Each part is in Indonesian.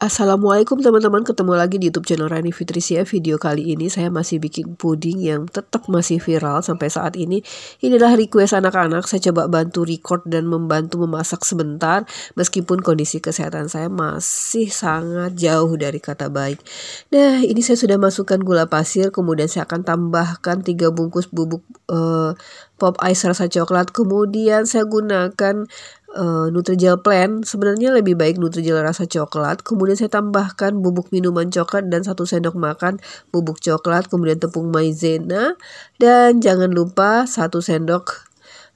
Assalamualaikum teman-teman, ketemu lagi di YouTube channel Rani Fitrisia. Video kali ini saya masih bikin puding yang tetap masih viral sampai saat ini. inilah request anak-anak, saya coba bantu record dan membantu memasak sebentar meskipun kondisi kesehatan saya masih sangat jauh dari kata baik. Nah, ini saya sudah masukkan gula pasir, kemudian saya akan tambahkan 3 bungkus bubuk uh, pop ice rasa coklat. Kemudian saya gunakan uh, Nutrijel Plan, sebenarnya lebih baik Nutrijel rasa coklat, kemudian saya tambahkan bubuk minuman coklat dan satu sendok makan bubuk coklat, kemudian tepung maizena, dan jangan lupa satu sendok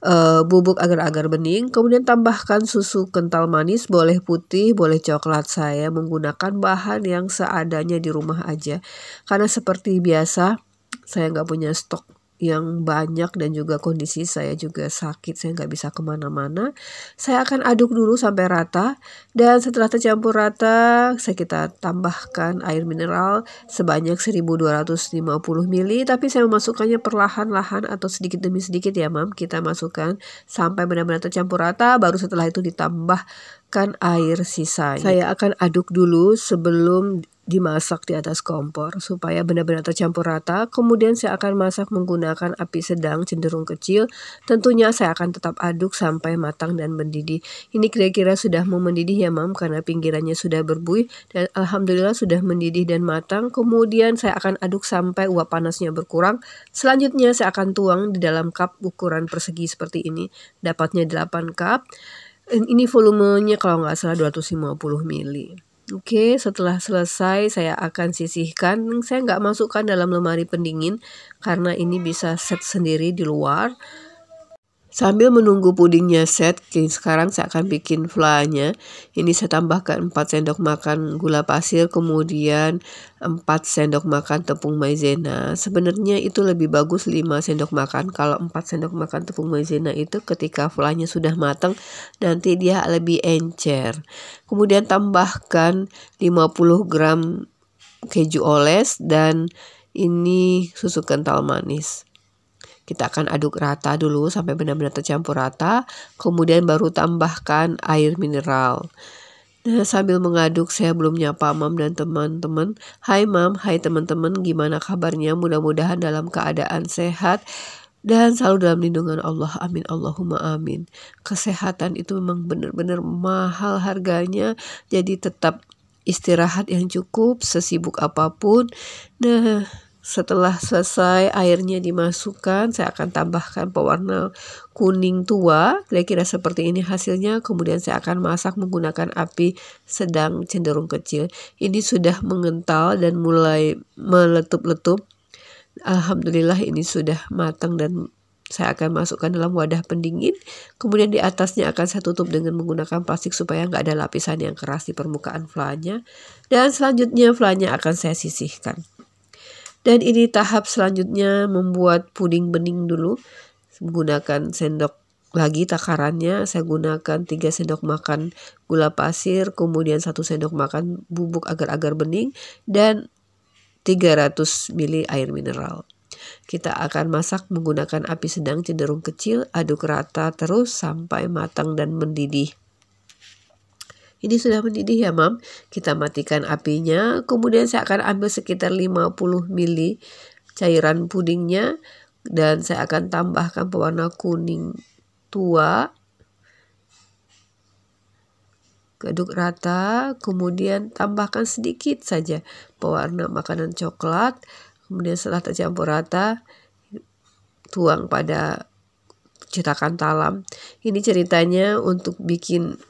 uh, bubuk agar-agar bening, kemudian tambahkan susu kental manis, boleh putih, boleh coklat. Saya menggunakan bahan yang seadanya di rumah aja, karena seperti biasa saya nggak punya stok yang banyak dan juga kondisi saya juga sakit, saya nggak bisa kemana-mana. Saya akan aduk dulu sampai rata dan setelah tercampur rata, saya kita tambahkan air mineral sebanyak 1250 ml tapi saya memasukkannya perlahan-lahan atau sedikit demi sedikit ya mam kita masukkan sampai benar-benar tercampur rata baru setelah itu ditambahkan air sisa. Saya akan aduk dulu sebelum dimasak di atas kompor supaya benar-benar tercampur rata. Kemudian saya akan masak menggunakan api sedang cenderung kecil. Tentunya saya akan tetap aduk sampai matang dan mendidih. Ini kira-kira sudah mau mendidih ya mam karena pinggirannya sudah berbuih dan alhamdulillah sudah mendidih dan matang. Kemudian saya akan aduk sampai uap panasnya berkurang. Selanjutnya saya akan tuang di dalam cup ukuran persegi seperti ini. Dapatnya 8 cup. Ini volumenya kalau nggak salah 250 ml. Oke, setelah selesai saya akan sisihkan. Saya nggak masukkan dalam lemari pendingin karena ini bisa set sendiri di luar. Sambil menunggu pudingnya set, sekarang saya akan bikin flanya. Ini saya tambahkan 4 sendok makan gula pasir, kemudian 4 sendok makan tepung maizena. Sebenarnya itu lebih bagus 5 sendok makan. Kalau 4 sendok makan tepung maizena itu ketika flanya sudah matang, nanti dia lebih encer. Kemudian tambahkan 50 gram keju oles dan ini susu kental manis. Kita akan aduk rata dulu sampai benar-benar tercampur rata, kemudian baru tambahkan air mineral. Nah, sambil mengaduk, saya belum nyapa Mam dan teman-teman. Hai Mam, hai teman-teman, gimana kabarnya? Mudah-mudahan dalam keadaan sehat dan selalu dalam lindungan Allah. Amin. Allahumma amin. Kesehatan itu memang benar-benar mahal harganya. Jadi tetap istirahat yang cukup, sesibuk apapun. Nah, setelah selesai airnya dimasukkan, saya akan tambahkan pewarna kuning tua, kira-kira seperti ini hasilnya. Kemudian saya akan masak menggunakan api sedang cenderung kecil. Ini sudah mengental dan mulai meletup-letup. Alhamdulillah ini sudah matang dan saya akan masukkan dalam wadah pendingin. Kemudian di atasnya akan saya tutup dengan menggunakan plastik supaya nggak ada lapisan yang keras di permukaan flanya. Dan selanjutnya flanya akan saya sisihkan. Dan ini tahap selanjutnya membuat puding bening dulu. Menggunakan sendok lagi takarannya saya gunakan 3 sendok makan gula pasir, kemudian 1 sendok makan bubuk agar-agar bening dan 300 ml air mineral. Kita akan masak menggunakan api sedang cenderung kecil, aduk rata terus sampai matang dan mendidih. Ini sudah mendidih ya, Mam. Kita matikan apinya. Kemudian saya akan ambil sekitar 50 ml cairan pudingnya dan saya akan tambahkan pewarna kuning tua. Aduk rata, kemudian tambahkan sedikit saja pewarna makanan coklat. Kemudian setelah tercampur rata, tuang pada cetakan talam. Ini ceritanya untuk bikin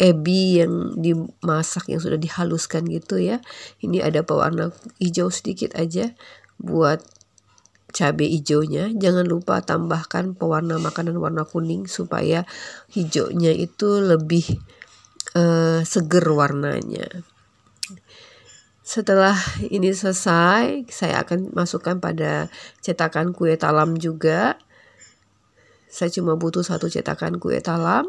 ebi yang dimasak yang sudah dihaluskan gitu ya ini ada pewarna hijau sedikit aja buat cabe hijaunya jangan lupa tambahkan pewarna makanan warna kuning supaya hijaunya itu lebih uh, seger warnanya setelah ini selesai, saya akan masukkan pada cetakan kue talam juga. Saya cuma butuh satu cetakan kue talam.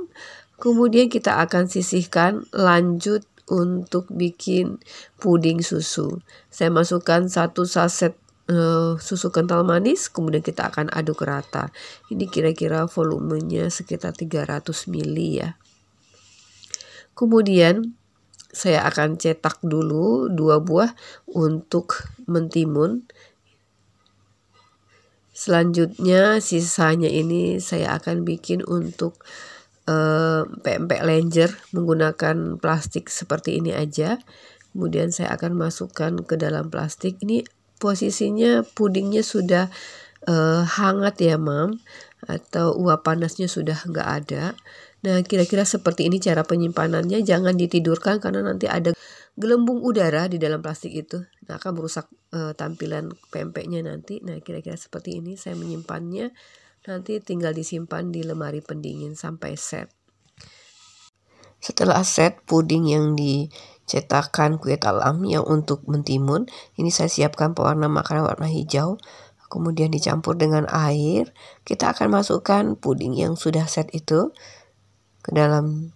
Kemudian kita akan sisihkan lanjut untuk bikin puding susu. Saya masukkan satu saset uh, susu kental manis, kemudian kita akan aduk rata. Ini kira-kira volumenya sekitar 300 ml ya. Kemudian saya akan cetak dulu dua buah untuk mentimun. Selanjutnya sisanya ini saya akan bikin untuk Eh, pempek uh, lenjer menggunakan plastik seperti ini aja. Kemudian saya akan masukkan ke dalam plastik. Ini posisinya pudingnya sudah uh, hangat ya, Mam, atau uap panasnya sudah nggak ada. Nah, kira-kira seperti ini cara penyimpanannya. Jangan ditidurkan karena nanti ada gelembung udara di dalam plastik itu. Nah, akan merusak uh, tampilan pempeknya nanti. Nah, kira-kira seperti ini saya menyimpannya. Nanti tinggal disimpan di lemari pendingin sampai set. Setelah set puding yang dicetakan kue talam yang untuk mentimun, ini saya siapkan pewarna makanan warna hijau, kemudian dicampur dengan air. Kita akan masukkan puding yang sudah set itu ke dalam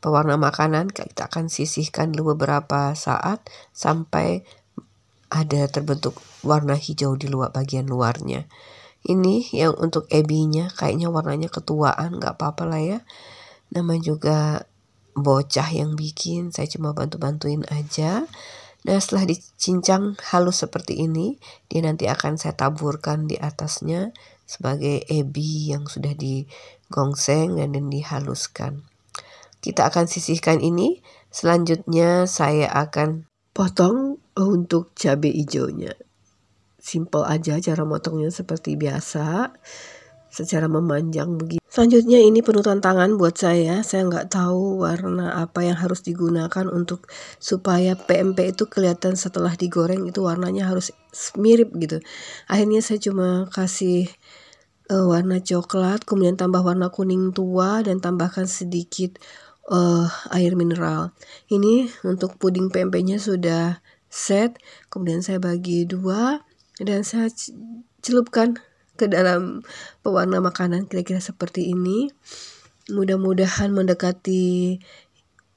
pewarna makanan. Kita akan sisihkan dulu beberapa saat sampai ada terbentuk warna hijau di luar bagian luarnya ini yang untuk Ebinya kayaknya warnanya ketuaan nggak apa-apa lah ya nama juga bocah yang bikin saya cuma bantu-bantuin aja nah setelah dicincang halus seperti ini dia nanti akan saya taburkan di atasnya sebagai ebi yang sudah digongseng dan dihaluskan kita akan sisihkan ini selanjutnya saya akan potong untuk cabai hijaunya simple aja cara motongnya seperti biasa secara memanjang begini. Selanjutnya ini penutupan tangan buat saya. Saya nggak tahu warna apa yang harus digunakan untuk supaya PMP itu kelihatan setelah digoreng itu warnanya harus mirip gitu. Akhirnya saya cuma kasih uh, warna coklat, kemudian tambah warna kuning tua dan tambahkan sedikit uh, air mineral. Ini untuk puding PMP-nya sudah set. Kemudian saya bagi dua dan saya celupkan ke dalam pewarna makanan kira-kira seperti ini mudah-mudahan mendekati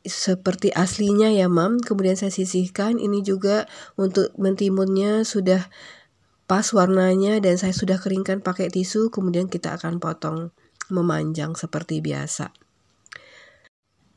seperti aslinya ya mam kemudian saya sisihkan ini juga untuk mentimunnya sudah pas warnanya dan saya sudah keringkan pakai tisu kemudian kita akan potong memanjang seperti biasa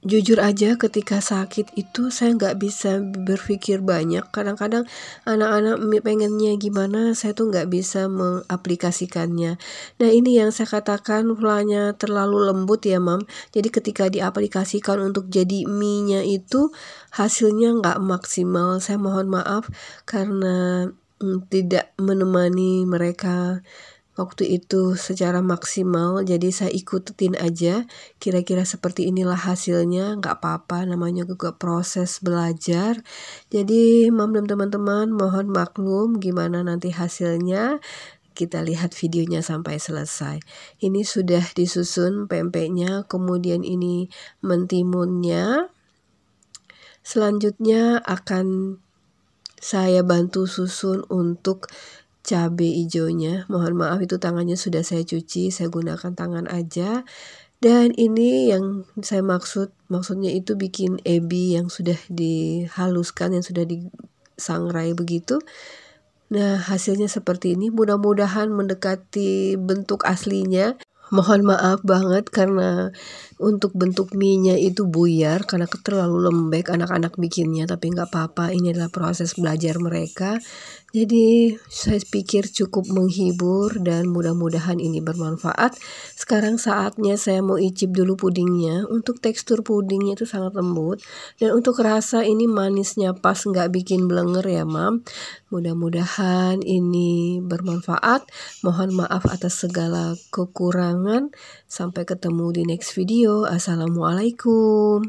jujur aja ketika sakit itu saya nggak bisa berpikir banyak kadang-kadang anak-anak pengennya gimana saya tuh nggak bisa mengaplikasikannya nah ini yang saya katakan polanya terlalu lembut ya mam jadi ketika diaplikasikan untuk jadi minyak itu hasilnya nggak maksimal saya mohon maaf karena mm, tidak menemani mereka waktu itu secara maksimal jadi saya ikutin aja kira-kira seperti inilah hasilnya nggak apa-apa namanya juga proses belajar jadi mam dan teman-teman mohon maklum gimana nanti hasilnya kita lihat videonya sampai selesai. Ini sudah disusun pempeknya, kemudian ini mentimunnya. Selanjutnya akan saya bantu susun untuk cabai hijaunya. Mohon maaf itu tangannya sudah saya cuci, saya gunakan tangan aja. Dan ini yang saya maksud, maksudnya itu bikin ebi yang sudah dihaluskan, yang sudah disangrai begitu. Nah, hasilnya seperti ini. Mudah-mudahan mendekati bentuk aslinya. Mohon maaf banget karena untuk bentuk minyak itu buyar karena terlalu lembek anak-anak bikinnya tapi nggak apa-apa ini adalah proses belajar mereka jadi saya pikir cukup menghibur dan mudah-mudahan ini bermanfaat sekarang saatnya saya mau icip dulu pudingnya untuk tekstur pudingnya itu sangat lembut dan untuk rasa ini manisnya pas nggak bikin belenger ya mam mudah-mudahan ini bermanfaat mohon maaf atas segala kekurangan sampai ketemu di next video Assalamualaikum.